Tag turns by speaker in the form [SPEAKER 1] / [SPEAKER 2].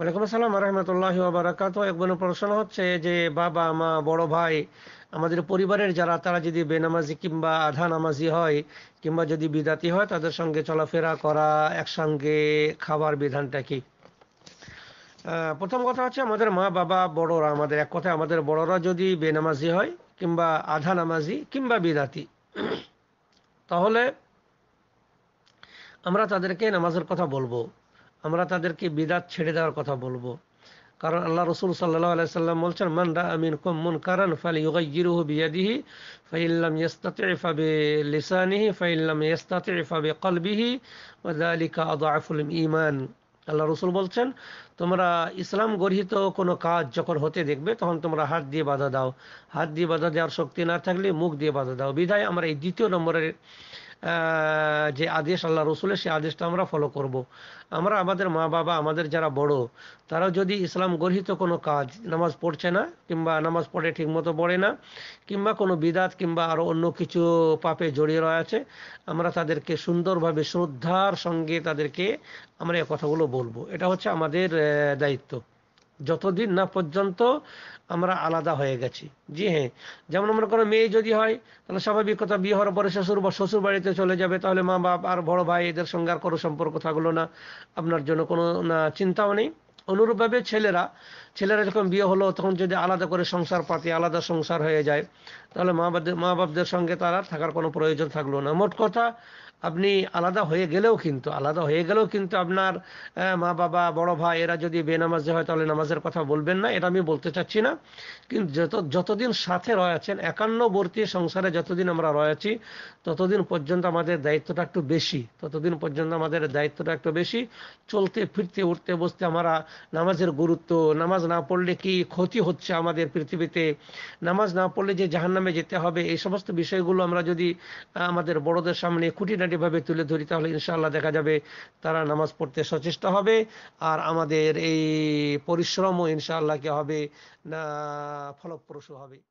[SPEAKER 1] ওয়ালাইকুম আসসালাম
[SPEAKER 2] রহমতুল্লাহ বারাকাত এক বোন প্রশ্ন হচ্ছে যে বাবা মা বড় ভাই আমাদের পরিবারের যারা তারা যদি বেনামাজি কিংবা আধা নামাজি হয় কিংবা যদি বিদাতি হয় তাদের সঙ্গে চলাফেরা করা একসঙ্গে খাবার বিধানটা কি প্রথম কথা হচ্ছে আমাদের মা বাবা বড়রা আমাদের এক কথায় আমাদের বড়রা যদি বেনামাজি হয় কিংবা আধা নামাজি কিংবা বিদাতি তাহলে আমরা তাদেরকে নামাজের কথা বলবো আমরা তাদেরকে বিদাত ছেড়ে দেওয়ার কথা বলবো কারণ আল্লাহ রসুল সাল্লাহ বলছেন আল্লাহ রসুল বলছেন তোমরা ইসলাম গরহিত কোনো কাজ যখন হতে দেখবে তখন তোমরা হাত দিয়ে বাধা দাও হাত দিয়ে বাধা দেওয়ার শক্তি না থাকলে মুখ দিয়ে বাধা দাও বিধায় আমরা এই দ্বিতীয় নম্বরের যে আদেশ আল্লাহ রসুলের সেই আদেশটা আমরা ফলো করব। আমরা আমাদের মা বাবা আমাদের যারা বড় তারা যদি ইসলাম গর্হিত কোনো কাজ নামাজ পড়ছে না কিংবা নামাজ পড়ে ঠিকমতো পড়ে না কিংবা কোনো বিদাত কিংবা আরও অন্য কিছু পাপে জড়িয়ে রয়েছে আমরা তাদেরকে সুন্দরভাবে শ্রদ্ধার সঙ্গে তাদেরকে আমরা কথাগুলো বলবো এটা হচ্ছে আমাদের দায়িত্ব যতদিন না পর্যন্ত আমরা আলাদা হয়ে গেছি জি হ্যাঁ যেমন মনে করো মেয়ে যদি হয় তাহলে স্বাভাবিক কথা বিয়ে হওয়ার পরে শ্বশুর বা শ্বশুর বাড়িতে চলে যাবে তাহলে মা বাপ আর বড় ভাই এদের সঙ্গে আর কোনো সম্পর্ক থাকলো না আপনার জন্য কোনো না চিন্তাও নেই অনুরূপভাবে ছেলেরা ছেলেরা যখন বিয়ে হলো তখন যদি আলাদা করে সংসার পাতি আলাদা সংসার হয়ে যায় তাহলে মা বাপদের মা বাপদের সঙ্গে তার আর থাকার কোনো প্রয়োজন থাকলো না মোট কথা আপনি আলাদা হয়ে গেলেও কিন্তু আলাদা হয়ে গেলেও কিন্তু আপনার মা বাবা বড় ভাই এরা যদি বেনামাজে হয় তাহলে নামাজের কথা বলবেন না এটা আমি বলতে চাচ্ছি না কিন্তু যত যতদিন সাথে রয়েছেন একান্নবর্তী সংসারে যতদিন আমরা রয়েছি ততদিন পর্যন্ত আমাদের দায়িত্বটা একটু বেশি ততদিন পর্যন্ত আমাদের দায়িত্বটা একটু বেশি চলতে ফিরতে উঠতে বসতে আমরা নামাজের গুরুত্ব নামাজ না পড়লে কি ক্ষতি হচ্ছে আমাদের পৃথিবীতে নামাজ না পড়লে যে জাহান নামে যেতে হবে এই সমস্ত বিষয়গুলো আমরা যদি আমাদের বড়দের সামনে খুঁটি পয়েন্ট এভাবে তুলে ধরি তাহলে ইনশাআল্লাহ দেখা যাবে তারা নামাজ পড়তে সচেষ্ট হবে আর আমাদের এই পরিশ্রমও ইনশাআল্লাহ কি হবে না ফলপ্রসূ হবে